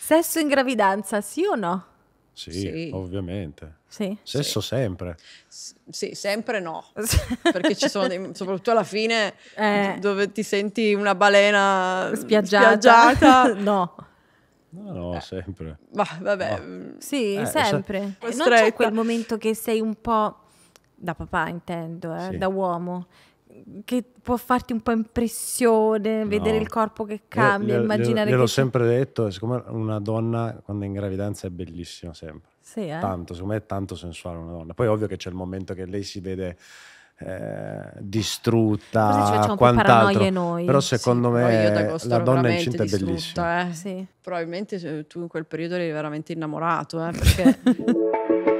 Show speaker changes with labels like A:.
A: Sesso in gravidanza, sì o no?
B: Sì, Sì. ovviamente. Sì. Sesso sempre.
A: S- sì, sempre no, perché ci sono dei, soprattutto alla fine Eh. dove ti senti una balena Spiaggiata. spiaggiata.
B: no. No, no, eh. sempre. Va- vabbè, No. Sì, Eh, sempre.
C: sa- Non c'è quel momento che sei un po', da papà intendo, eh, Sì. da uomo, che può farti un po' impressione, vedere no. il corpo che cambia, le, immaginare... Gliel'ho che... sempre
B: detto, siccome una donna quando è in gravidanza è bellissima sempre. Sì, eh? Tanto, secondo me è tanto sensuale una donna. Poi ovvio che c'è il momento che lei si vede... Eh, distrutta, quant'altro. Noi. Però secondo sì, me la donna incinta è bellissima.
A: Eh. Sì. Probabilmente eh, tu in quel periodo eri veramente innamorato, eh, perché...